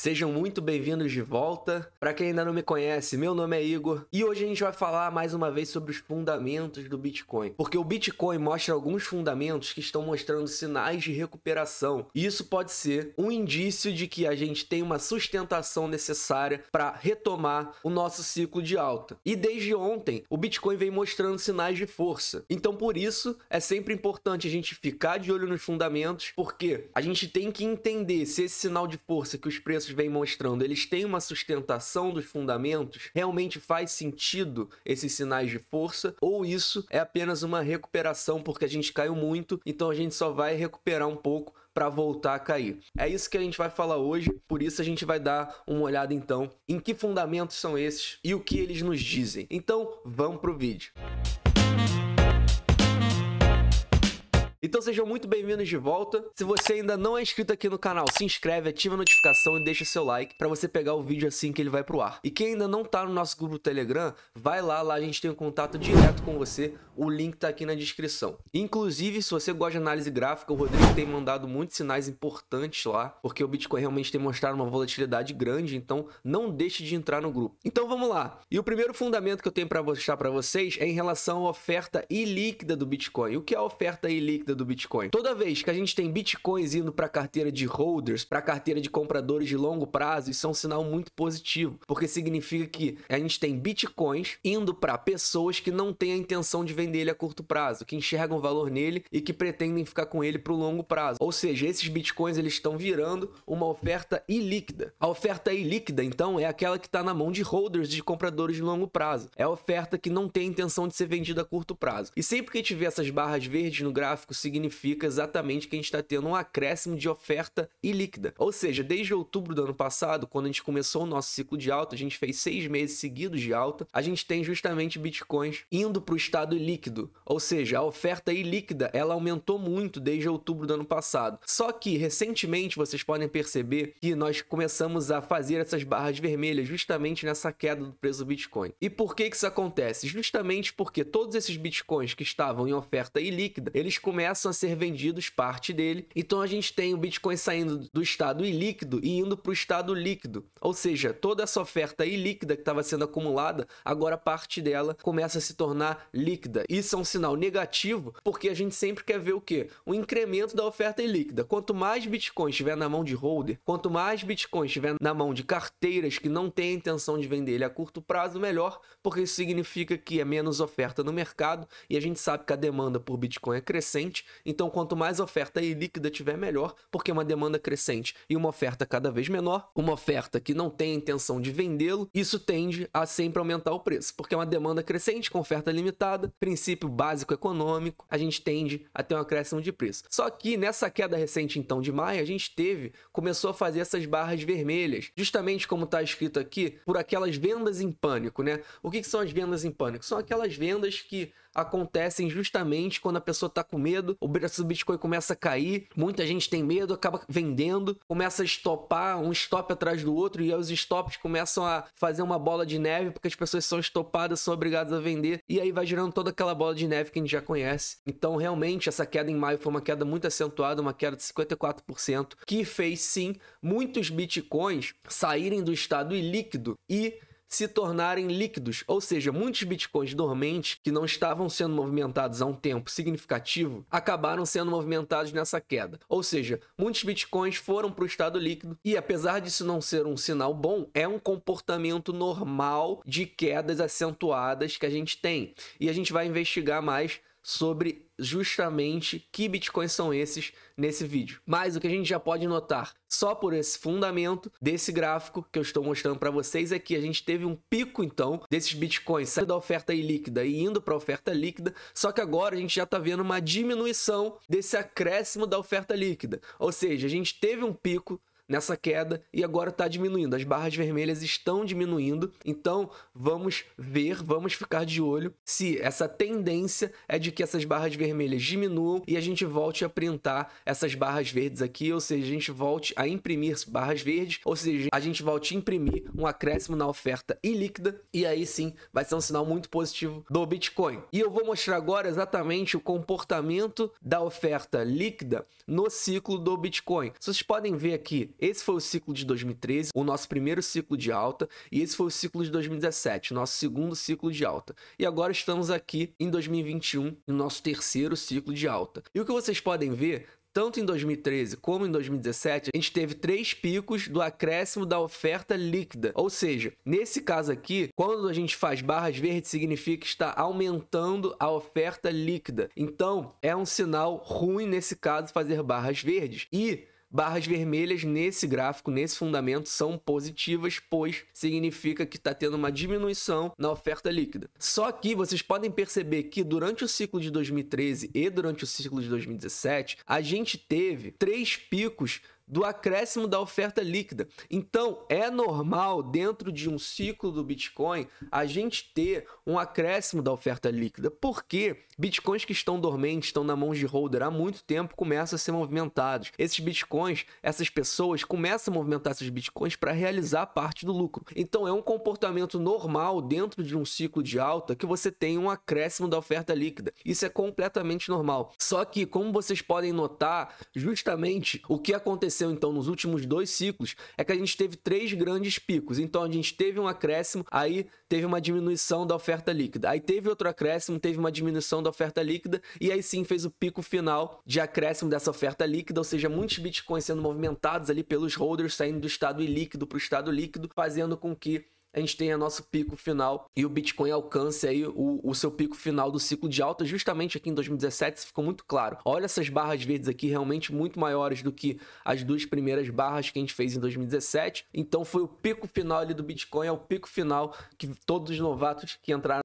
Sejam muito bem-vindos de volta. Para quem ainda não me conhece, meu nome é Igor e hoje a gente vai falar mais uma vez sobre os fundamentos do Bitcoin, porque o Bitcoin mostra alguns fundamentos que estão mostrando sinais de recuperação. E isso pode ser um indício de que a gente tem uma sustentação necessária para retomar o nosso ciclo de alta. E desde ontem, o Bitcoin vem mostrando sinais de força. Então, por isso, é sempre importante a gente ficar de olho nos fundamentos, porque a gente tem que entender se esse sinal de força que os preços preços vem mostrando, eles têm uma sustentação dos fundamentos? Realmente faz sentido esses sinais de força? Ou isso é apenas uma recuperação porque a gente caiu muito, então a gente só vai recuperar um pouco para voltar a cair. É isso que a gente vai falar hoje, por isso a gente vai dar uma olhada então em que fundamentos são esses e o que eles nos dizem. Então, vamos pro vídeo. Música Então sejam muito bem-vindos de volta. Se você ainda não é inscrito aqui no canal, se inscreve, ativa a notificação e deixa seu like para você pegar o vídeo assim que ele vai pro ar. E quem ainda não tá no nosso grupo do Telegram, vai lá, lá a gente tem um contato direto com você. O link tá aqui na descrição. Inclusive, se você gosta de análise gráfica, o Rodrigo tem mandado muitos sinais importantes lá, porque o Bitcoin realmente tem mostrado uma volatilidade grande, então não deixe de entrar no grupo. Então vamos lá. E o primeiro fundamento que eu tenho para mostrar para vocês é em relação à oferta ilíquida do Bitcoin. O que é a oferta ilíquida líquida do Bitcoin. Toda vez que a gente tem Bitcoins indo para a carteira de holders, para a carteira de compradores de longo prazo, isso é um sinal muito positivo, porque significa que a gente tem Bitcoins indo para pessoas que não têm a intenção de vender ele a curto prazo, que enxergam valor nele e que pretendem ficar com ele para o longo prazo. Ou seja, esses Bitcoins eles estão virando uma oferta ilíquida. A oferta ilíquida, então, é aquela que está na mão de holders, de compradores de longo prazo. É a oferta que não tem a intenção de ser vendida a curto prazo. E sempre que tiver essas barras verdes no gráfico significa exatamente que a gente está tendo um acréscimo de oferta ilíquida. Ou seja, desde outubro do ano passado, quando a gente começou o nosso ciclo de alta, a gente fez seis meses seguidos de alta, a gente tem justamente bitcoins indo para o estado líquido. Ou seja, a oferta ilíquida ela aumentou muito desde outubro do ano passado. Só que recentemente vocês podem perceber que nós começamos a fazer essas barras vermelhas justamente nessa queda do preço do Bitcoin. E por que, que isso acontece? Justamente porque todos esses bitcoins que estavam em oferta ilíquida, eles começam começam a ser vendidos parte dele. Então a gente tem o Bitcoin saindo do estado ilíquido e indo para o estado líquido. Ou seja, toda essa oferta ilíquida que estava sendo acumulada, agora parte dela começa a se tornar líquida. Isso é um sinal negativo, porque a gente sempre quer ver o quê? O incremento da oferta ilíquida. Quanto mais Bitcoin estiver na mão de holder, quanto mais Bitcoin estiver na mão de carteiras que não têm a intenção de vender ele a curto prazo, melhor, porque isso significa que é menos oferta no mercado e a gente sabe que a demanda por Bitcoin é crescente crescente. Então, quanto mais oferta ilíquida tiver, melhor, porque é uma demanda crescente e uma oferta cada vez menor, uma oferta que não tem a intenção de vendê-lo, isso tende a sempre aumentar o preço, porque é uma demanda crescente com oferta limitada, princípio básico econômico, a gente tende a ter uma acréscimo de preço. Só que nessa queda recente então de maio, a gente teve, começou a fazer essas barras vermelhas, justamente como está escrito aqui, por aquelas vendas em pânico, né? O que, que são as vendas em pânico? São aquelas vendas que acontecem justamente quando a pessoa tá com medo, o preço do Bitcoin começa a cair, muita gente tem medo, acaba vendendo, começa a estopar um stop atrás do outro e aí os stops começam a fazer uma bola de neve porque as pessoas são estopadas, são obrigadas a vender e aí vai gerando toda aquela bola de neve que a gente já conhece. Então, realmente, essa queda em maio foi uma queda muito acentuada, uma queda de 54%, que fez sim muitos bitcoins saírem do estado ilíquido e se tornarem líquidos, ou seja, muitos bitcoins dormentes que não estavam sendo movimentados há um tempo significativo acabaram sendo movimentados nessa queda. Ou seja, muitos bitcoins foram para o estado líquido e apesar disso não ser um sinal bom, é um comportamento normal de quedas acentuadas que a gente tem. E a gente vai investigar mais sobre justamente que bitcoins são esses nesse vídeo. Mas o que a gente já pode notar, só por esse fundamento desse gráfico que eu estou mostrando para vocês é que a gente teve um pico então desses bitcoins saindo da oferta ilíquida e indo para a oferta líquida, só que agora a gente já está vendo uma diminuição desse acréscimo da oferta líquida. Ou seja, a gente teve um pico nessa queda e agora está diminuindo. As barras vermelhas estão diminuindo, então vamos ver, vamos ficar de olho se essa tendência é de que essas barras vermelhas diminuam e a gente volte a printar essas barras verdes aqui, ou seja, a gente volte a imprimir barras verdes, ou seja, a gente volte a imprimir um acréscimo na oferta ilíquida e aí sim vai ser um sinal muito positivo do Bitcoin. E eu vou mostrar agora exatamente o comportamento da oferta líquida no ciclo do Bitcoin. Vocês podem ver aqui esse foi o ciclo de 2013, o nosso primeiro ciclo de alta, e esse foi o ciclo de 2017, nosso segundo ciclo de alta. E agora estamos aqui em 2021, no nosso terceiro ciclo de alta. E o que vocês podem ver tanto em 2013 como em 2017, a gente teve três picos do acréscimo da oferta líquida. Ou seja, nesse caso aqui, quando a gente faz barras verdes, significa que está aumentando a oferta líquida. Então, é um sinal ruim nesse caso fazer barras verdes. E Barras vermelhas nesse gráfico, nesse fundamento, são positivas, pois significa que está tendo uma diminuição na oferta líquida. Só que vocês podem perceber que durante o ciclo de 2013 e durante o ciclo de 2017, a gente teve três picos do acréscimo da oferta líquida. Então, é normal dentro de um ciclo do Bitcoin a gente ter um acréscimo da oferta líquida, porque bitcoins que estão dormentes, estão na mão de holder há muito tempo, começam a ser movimentados. Esses bitcoins, essas pessoas começam a movimentar esses bitcoins para realizar parte do lucro. Então, é um comportamento normal dentro de um ciclo de alta que você tem um acréscimo da oferta líquida. Isso é completamente normal. Só que, como vocês podem notar, justamente o que aconteceu aconteceu então nos últimos dois ciclos é que a gente teve três grandes picos. Então a gente teve um acréscimo, aí teve uma diminuição da oferta líquida. Aí teve outro acréscimo, teve uma diminuição da oferta líquida e aí sim fez o pico final de acréscimo dessa oferta líquida, ou seja, muitos bitcoins sendo movimentados ali pelos holders saindo do estado ilíquido para o estado líquido, fazendo com que a gente tem o nosso pico final e o Bitcoin alcance aí o, o seu pico final do ciclo de alta, justamente aqui em 2017, ficou muito claro. Olha essas barras verdes aqui, realmente muito maiores do que as duas primeiras barras que a gente fez em 2017. Então foi o pico final ali do Bitcoin, é o pico final que todos os novatos que entraram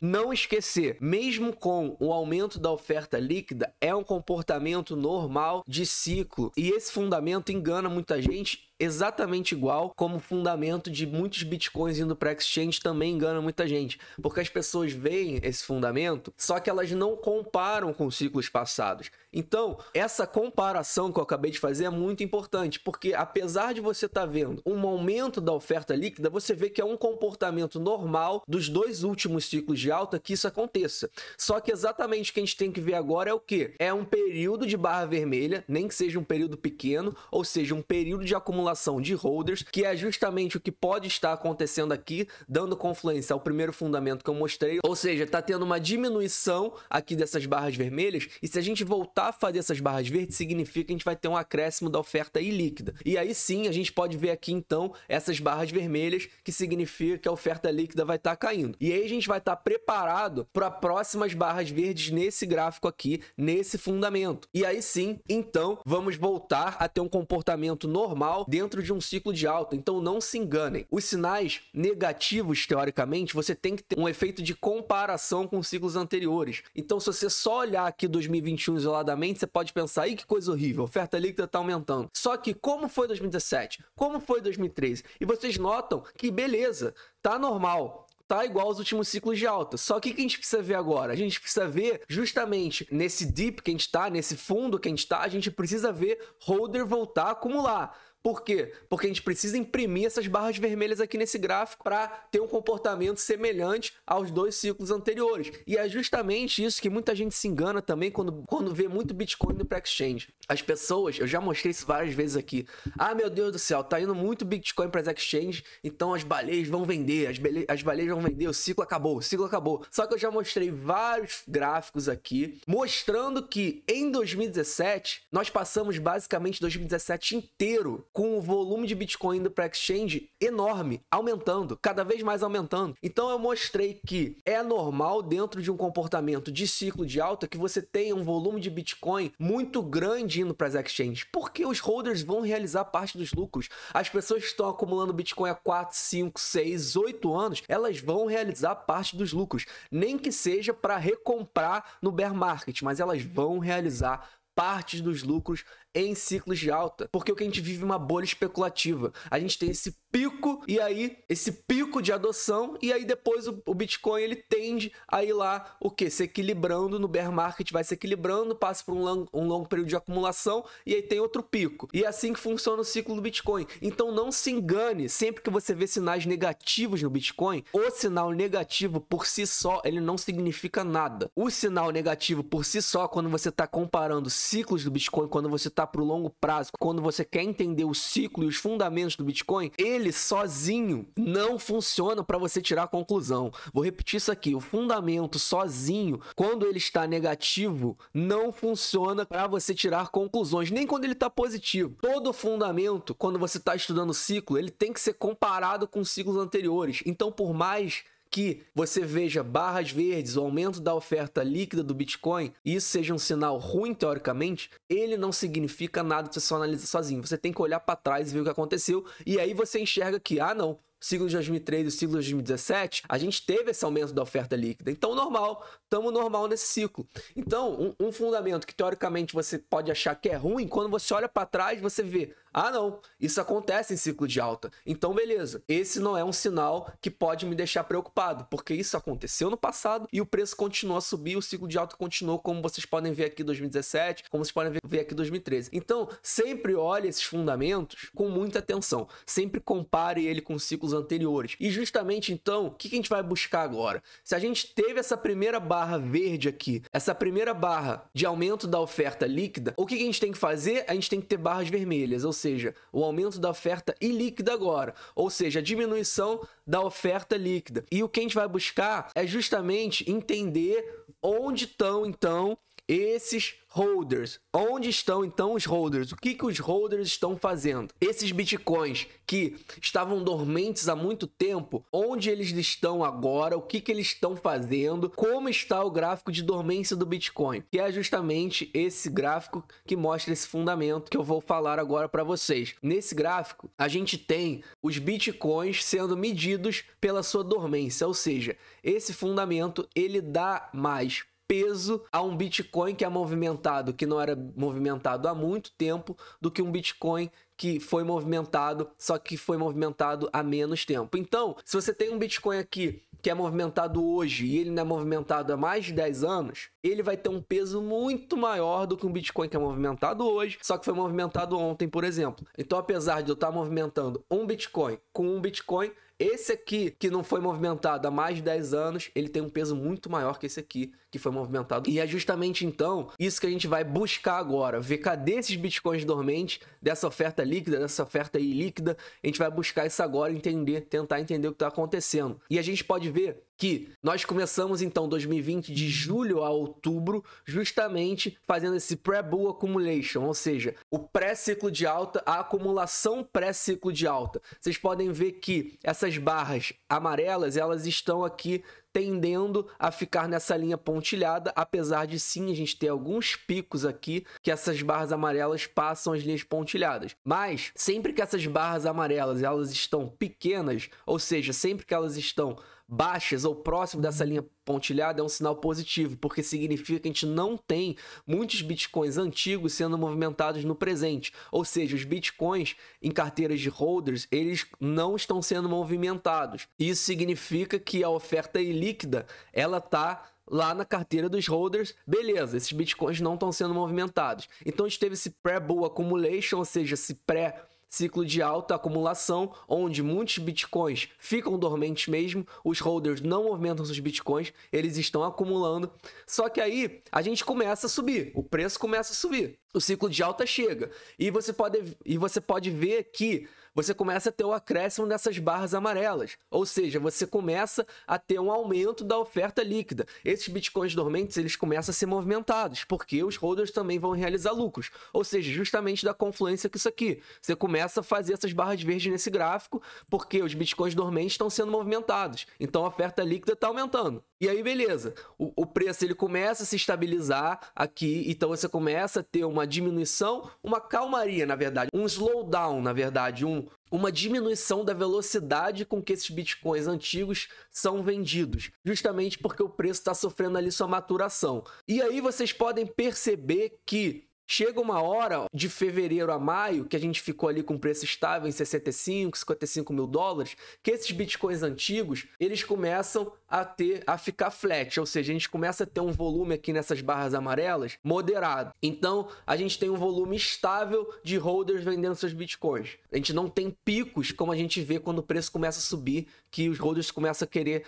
não esquecer, mesmo com o aumento da oferta líquida, é um comportamento normal de ciclo. E esse fundamento engana muita gente exatamente igual como fundamento de muitos bitcoins indo para exchange também engana muita gente, porque as pessoas veem esse fundamento, só que elas não comparam com ciclos passados. Então, essa comparação que eu acabei de fazer é muito importante, porque apesar de você estar tá vendo um aumento da oferta líquida, você vê que é um comportamento normal dos dois últimos ciclos de alta que isso aconteça. Só que exatamente o que a gente tem que ver agora é o que? É um período de barra vermelha, nem que seja um período pequeno, ou seja, um período de acumulação acumulação de holders, que é justamente o que pode estar acontecendo aqui, dando confluência ao primeiro fundamento que eu mostrei, ou seja, está tendo uma diminuição aqui dessas barras vermelhas, e se a gente voltar a fazer essas barras verdes, significa que a gente vai ter um acréscimo da oferta ilíquida. E aí sim, a gente pode ver aqui então essas barras vermelhas, que significa que a oferta líquida vai estar tá caindo. E aí a gente vai estar tá preparado para próximas barras verdes nesse gráfico aqui, nesse fundamento. E aí sim, então, vamos voltar a ter um comportamento normal dentro de um ciclo de alta, então não se enganem. Os sinais negativos, teoricamente, você tem que ter um efeito de comparação com ciclos anteriores. Então, se você só olhar aqui 2021 isoladamente, você pode pensar, aí que coisa horrível, oferta líquida está aumentando. Só que como foi 2017? Como foi 2013? E vocês notam que beleza, tá normal, tá igual aos últimos ciclos de alta. Só que o que a gente precisa ver agora? A gente precisa ver justamente nesse dip que a gente tá, nesse fundo que a gente tá, a gente precisa ver holder voltar a acumular. Por quê? Porque a gente precisa imprimir essas barras vermelhas aqui nesse gráfico para ter um comportamento semelhante aos dois ciclos anteriores. E é justamente isso que muita gente se engana também quando, quando vê muito Bitcoin no pré-exchange. As pessoas, eu já mostrei isso várias vezes aqui. Ah, meu Deus do céu, tá indo muito Bitcoin para as exchanges, então as baleias vão vender, as, as baleias vão vender, o ciclo acabou, o ciclo acabou. Só que eu já mostrei vários gráficos aqui mostrando que em 2017 nós passamos basicamente 2017 inteiro com o volume de Bitcoin indo para exchange enorme, aumentando, cada vez mais aumentando. Então eu mostrei que é normal dentro de um comportamento de ciclo de alta que você tenha um volume de Bitcoin muito grande indo para as exchanges, porque os holders vão realizar parte dos lucros. As pessoas que estão acumulando Bitcoin há 4, 5, 6, 8 anos, elas vão realizar parte dos lucros, nem que seja para recomprar no bear market, mas elas vão realizar partes dos lucros em ciclos de alta, porque o que a gente vive é uma bolha especulativa. A gente tem esse pico e aí esse pico de adoção e aí depois o, o Bitcoin ele tende a ir lá o que se equilibrando no bear market vai se equilibrando passa por um, long, um longo período de acumulação e aí tem outro pico e é assim que funciona o ciclo do Bitcoin então não se engane sempre que você vê sinais negativos no Bitcoin o sinal negativo por si só ele não significa nada o sinal negativo por si só quando você está comparando ciclos do Bitcoin quando você está para o longo prazo, quando você quer entender o ciclo e os fundamentos do Bitcoin, ele sozinho não funciona para você tirar a conclusão. Vou repetir isso aqui: o fundamento sozinho, quando ele está negativo, não funciona para você tirar conclusões, nem quando ele está positivo. Todo fundamento, quando você está estudando o ciclo, ele tem que ser comparado com ciclos anteriores. Então, por mais que você veja barras verdes, o aumento da oferta líquida do Bitcoin, isso seja um sinal ruim teoricamente, ele não significa nada se você só analisa sozinho. Você tem que olhar para trás e ver o que aconteceu, e aí você enxerga que, ah, não, ciclo de 2013 e ciclo de 2017, a gente teve esse aumento da oferta líquida. Então, normal, estamos normal nesse ciclo. Então, um, um, fundamento que teoricamente você pode achar que é ruim, quando você olha para trás, você vê, ah, não, isso acontece em ciclo de alta. Então, beleza, esse não é um sinal que pode me deixar preocupado, porque isso aconteceu no passado e o preço continuou a subir, o ciclo de alta continuou, como vocês podem ver aqui 2017, como vocês podem ver aqui 2013. Então, sempre olhe esses fundamentos com muita atenção, sempre compare ele com ciclos anteriores. E justamente então, o que a gente vai buscar agora? Se a gente teve essa primeira barra verde aqui, essa primeira barra de aumento da oferta líquida, o que a gente tem que fazer? A gente tem que ter barras vermelhas, ou seja, o aumento da oferta ilíquida agora, ou seja, a diminuição da oferta líquida. E o que a gente vai buscar é justamente entender onde estão então esses holders. Onde estão então os holders? O que, que os holders estão fazendo? Esses bitcoins que estavam dormentes há muito tempo, onde eles estão agora? O que, que eles estão fazendo? Como está o gráfico de dormência do Bitcoin? Que é justamente esse gráfico que mostra esse fundamento que eu vou falar agora para vocês. Nesse gráfico, a gente tem os bitcoins sendo medidos pela sua dormência, ou seja, esse fundamento ele dá mais peso a um Bitcoin que é movimentado, que não era movimentado há muito tempo, do que um Bitcoin que foi movimentado, só que foi movimentado há menos tempo. Então, se você tem um Bitcoin aqui que é movimentado hoje e ele não é movimentado há mais de 10 anos, ele vai ter um peso muito maior do que um Bitcoin que é movimentado hoje, só que foi movimentado ontem, por exemplo. Então, apesar de eu estar movimentando um Bitcoin com um Bitcoin, esse aqui, que não foi movimentado há mais de 10 anos, ele tem um peso muito maior que esse aqui, que foi movimentado. E é justamente então isso que a gente vai buscar agora. Ver cadê esses bitcoins dormentes, dessa oferta líquida, dessa oferta ilíquida. A gente vai buscar isso agora, entender, tentar entender o que está acontecendo. E a gente pode ver que nós começamos então 2020 de julho a outubro, justamente fazendo esse pré-bull accumulation, ou seja, o pré-ciclo de alta, a acumulação pré-ciclo de alta. Vocês podem ver que essas barras amarelas, elas estão aqui tendendo a ficar nessa linha pontilhada, apesar de sim a gente ter alguns picos aqui que essas barras amarelas passam as linhas pontilhadas. Mas sempre que essas barras amarelas elas estão pequenas, ou seja, sempre que elas estão baixas ou próximo dessa linha pontilhada é um sinal positivo, porque significa que a gente não tem muitos bitcoins antigos sendo movimentados no presente. Ou seja, os bitcoins em carteiras de holders, eles não estão sendo movimentados. Isso significa que a oferta ilíquida, ela está lá na carteira dos holders, beleza, esses bitcoins não estão sendo movimentados. Então a gente teve esse pré-bull accumulation, ou seja, esse pré ciclo de alta acumulação, onde muitos bitcoins ficam dormentes mesmo, os holders não movimentam seus bitcoins, eles estão acumulando. Só que aí a gente começa a subir, o preço começa a subir, o ciclo de alta chega. E você pode, e você pode ver que você começa a ter o acréscimo dessas barras amarelas. Ou seja, você começa a ter um aumento da oferta líquida. Esses bitcoins dormentes, eles começam a ser movimentados, porque os holders também vão realizar lucros. Ou seja, justamente da confluência com isso aqui. Você começa a fazer essas barras verdes nesse gráfico, porque os bitcoins dormentes estão sendo movimentados. Então a oferta líquida está aumentando. E aí, beleza. O, o preço ele começa a se estabilizar aqui, então você começa a ter uma diminuição, uma calmaria, na verdade, um slowdown, na verdade, um uma diminuição da velocidade com que esses bitcoins antigos são vendidos, justamente porque o preço está sofrendo ali sua maturação. E aí vocês podem perceber que Chega uma hora de fevereiro a maio, que a gente ficou ali com preço estável em 65, 55 mil dólares, que esses bitcoins antigos, eles começam a ter a ficar flat, ou seja, a gente começa a ter um volume aqui nessas barras amarelas moderado. Então, a gente tem um volume estável de holders vendendo seus bitcoins. A gente não tem picos como a gente vê quando o preço começa a subir, que os holders começam a querer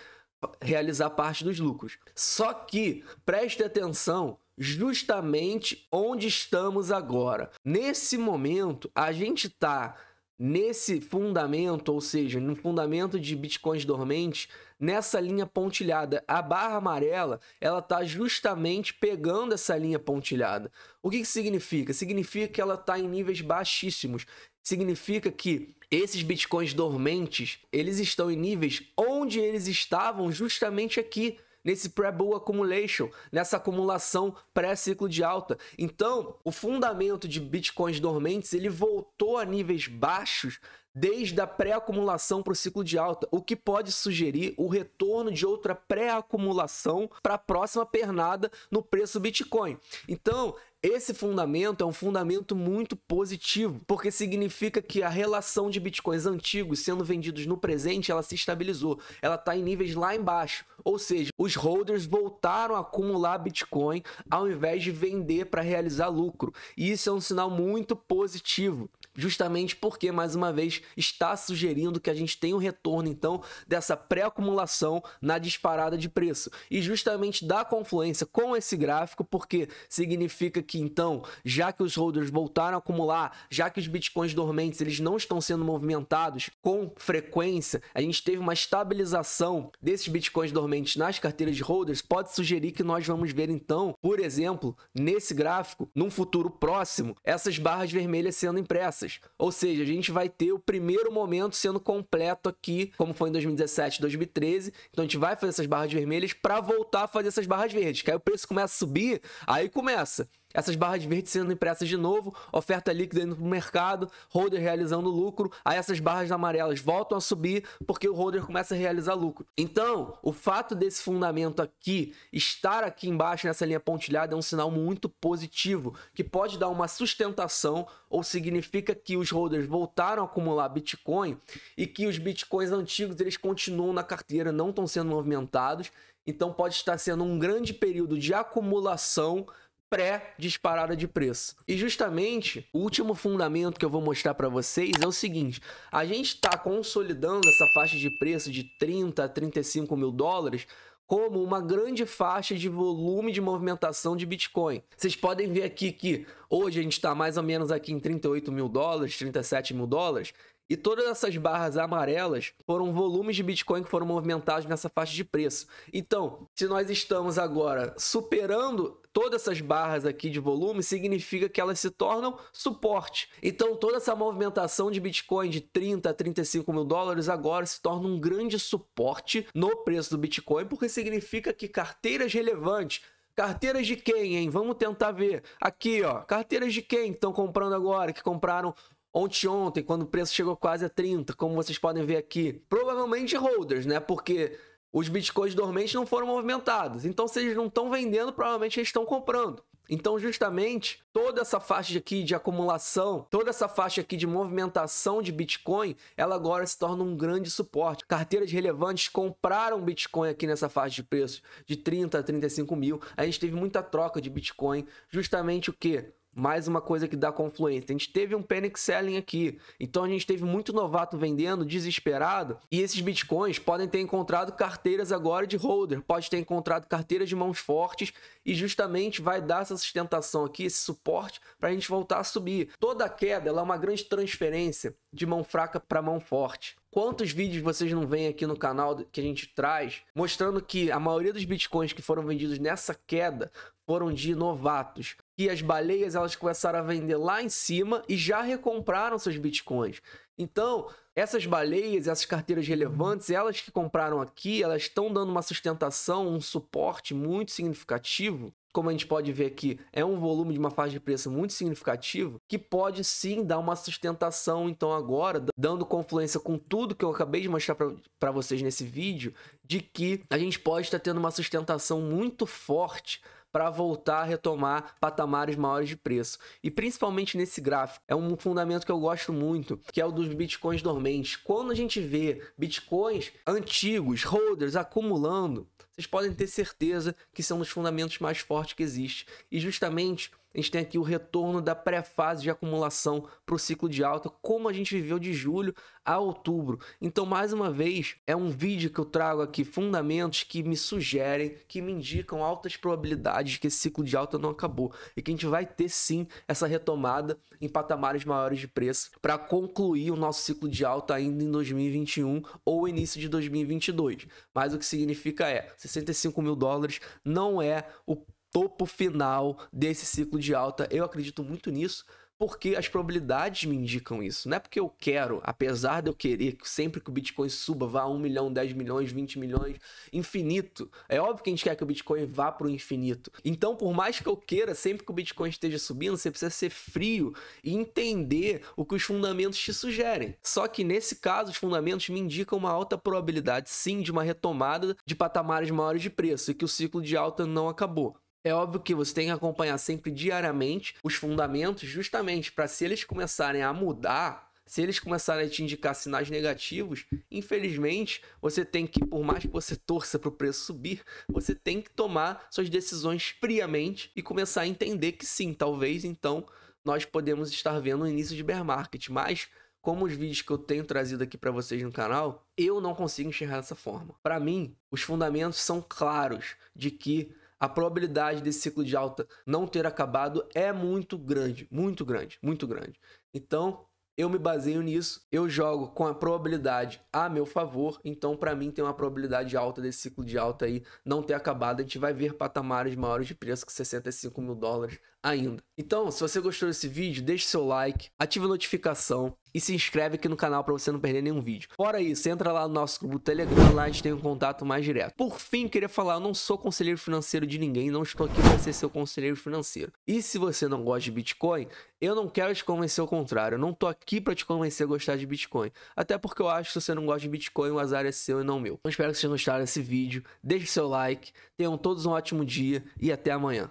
realizar parte dos lucros. Só que preste atenção justamente onde estamos agora. Nesse momento, a gente está nesse fundamento, ou seja, no fundamento de bitcoins dormentes, nessa linha pontilhada. A barra amarela, ela está justamente pegando essa linha pontilhada. O que, que significa? Significa que ela está em níveis baixíssimos. Significa que esses bitcoins dormentes, eles estão em níveis onde eles estavam justamente aqui nesse pre-bull accumulation, nessa acumulação pré-ciclo de alta. Então, o fundamento de bitcoins dormentes ele voltou a níveis baixos desde a pré-acumulação para o ciclo de alta, o que pode sugerir o retorno de outra pré-acumulação para a próxima pernada no preço Bitcoin. Então, esse fundamento é um fundamento muito positivo, porque significa que a relação de bitcoins antigos sendo vendidos no presente, ela se estabilizou. Ela está em níveis lá embaixo. Ou seja, os holders voltaram a acumular bitcoin ao invés de vender para realizar lucro. E isso é um sinal muito positivo justamente porque, mais uma vez, está sugerindo que a gente tem um retorno, então, dessa pré-acumulação na disparada de preço. E justamente da confluência com esse gráfico, porque significa que, então, já que os holders voltaram a acumular, já que os bitcoins dormentes eles não estão sendo movimentados com frequência, a gente teve uma estabilização desses bitcoins dormentes nas carteiras de holders, pode sugerir que nós vamos ver, então, por exemplo, nesse gráfico, num futuro próximo, essas barras vermelhas sendo impressas. Ou seja, a gente vai ter o primeiro momento sendo completo aqui, como foi em 2017, 2013. Então a gente vai fazer essas barras vermelhas para voltar a fazer essas barras verdes. Que aí o preço começa a subir, aí começa essas barras verdes sendo impressas de novo, oferta líquida indo para o mercado, holder realizando lucro, aí essas barras amarelas voltam a subir porque o holder começa a realizar lucro. Então, o fato desse fundamento aqui estar aqui embaixo nessa linha pontilhada é um sinal muito positivo, que pode dar uma sustentação ou significa que os holders voltaram a acumular Bitcoin e que os Bitcoins antigos eles continuam na carteira, não estão sendo movimentados, então pode estar sendo um grande período de acumulação pré-disparada de preço. E justamente o último fundamento que eu vou mostrar para vocês é o seguinte: a gente está consolidando essa faixa de preço de 30 a 35 mil dólares como uma grande faixa de volume de movimentação de Bitcoin. Vocês podem ver aqui que hoje a gente está mais ou menos aqui em 38 mil dólares, 37 mil dólares, e todas essas barras amarelas foram volumes de Bitcoin que foram movimentados nessa faixa de preço. Então, se nós estamos agora superando todas essas barras aqui de volume, significa que elas se tornam suporte. Então, toda essa movimentação de Bitcoin de 30 a 35 mil dólares agora se torna um grande suporte no preço do Bitcoin, porque significa que carteiras relevantes Carteiras de quem, hein? Vamos tentar ver. Aqui, ó. Carteiras de quem estão comprando agora, que compraram Ontem, ontem, quando o preço chegou quase a 30, como vocês podem ver aqui. Provavelmente holders, né? Porque os bitcoins dormentes não foram movimentados. Então, se eles não estão vendendo, provavelmente eles estão comprando. Então, justamente, toda essa faixa aqui de acumulação, toda essa faixa aqui de movimentação de Bitcoin, ela agora se torna um grande suporte. Carteiras relevantes compraram Bitcoin aqui nessa faixa de preço de 30 a 35 mil. A gente teve muita troca de Bitcoin, justamente o que? mais uma coisa que dá confluência. A gente teve um panic selling aqui, então a gente teve muito novato vendendo, desesperado, e esses bitcoins podem ter encontrado carteiras agora de holder, pode ter encontrado carteiras de mãos fortes, e justamente vai dar essa sustentação aqui, esse suporte, para a gente voltar a subir. Toda queda é uma grande transferência de mão fraca para mão forte. Quantos vídeos vocês não veem aqui no canal que a gente traz mostrando que a maioria dos bitcoins que foram vendidos nessa queda foram de novatos que as baleias elas começaram a vender lá em cima e já recompraram seus bitcoins. Então, essas baleias, essas carteiras relevantes, elas que compraram aqui, elas estão dando uma sustentação, um suporte muito significativo. Como a gente pode ver aqui, é um volume de uma faixa de preço muito significativo que pode sim dar uma sustentação. Então, agora, dando confluência com tudo que eu acabei de mostrar para vocês nesse vídeo, de que a gente pode estar tendo uma sustentação muito forte para voltar a retomar patamares maiores de preço. E principalmente nesse gráfico, é um fundamento que eu gosto muito, que é o dos bitcoins dormentes. Quando a gente vê bitcoins antigos, holders acumulando, vocês podem ter certeza que são os fundamentos mais fortes que existe. E justamente a gente tem aqui o retorno da pré-fase de acumulação para o ciclo de alta, como a gente viveu de julho a outubro. Então, mais uma vez, é um vídeo que eu trago aqui fundamentos que me sugerem, que me indicam altas probabilidades de que esse ciclo de alta não acabou e que a gente vai ter sim essa retomada em patamares maiores de preço para concluir o nosso ciclo de alta ainda em 2021 ou início de 2022. Mas o que significa é 65 mil dólares não é o topo final desse ciclo de alta. Eu acredito muito nisso porque as probabilidades me indicam isso. Não é porque eu quero, apesar de eu querer que sempre que o Bitcoin suba vá a 1 milhão, 10 milhões, 20 milhões, infinito. É óbvio que a gente quer que o Bitcoin vá para o infinito. Então, por mais que eu queira, sempre que o Bitcoin esteja subindo, você precisa ser frio e entender o que os fundamentos te sugerem. Só que nesse caso, os fundamentos me indicam uma alta probabilidade, sim, de uma retomada de patamares maiores de preço e que o ciclo de alta não acabou. É óbvio que você tem que acompanhar sempre diariamente os fundamentos, justamente para se eles começarem a mudar, se eles começarem a te indicar sinais negativos, infelizmente, você tem que, por mais que você torça para o preço subir, você tem que tomar suas decisões friamente e começar a entender que sim, talvez então nós podemos estar vendo o início de bear market, mas como os vídeos que eu tenho trazido aqui para vocês no canal, eu não consigo enxergar dessa forma. Para mim, os fundamentos são claros de que a probabilidade desse ciclo de alta não ter acabado é muito grande, muito grande, muito grande. Então, eu me baseio nisso, eu jogo com a probabilidade a meu favor, então para mim tem uma probabilidade alta desse ciclo de alta aí não ter acabado. A gente vai ver patamares maiores de preço que 65 mil dólares ainda. Então, se você gostou desse vídeo, deixe seu like, ative a notificação e se inscreve aqui no canal para você não perder nenhum vídeo. Fora isso, entra lá no nosso grupo Telegram, lá a gente tem um contato mais direto. Por fim, queria falar, eu não sou conselheiro financeiro de ninguém, não estou aqui para ser seu conselheiro financeiro. E se você não gosta de Bitcoin, eu não quero te convencer ao contrário, eu não estou aqui para te convencer a gostar de Bitcoin. Até porque eu acho que se você não gosta de Bitcoin, o azar é seu e não meu. Então, espero que vocês gostaram desse vídeo, deixe seu like, tenham todos um ótimo dia e até amanhã.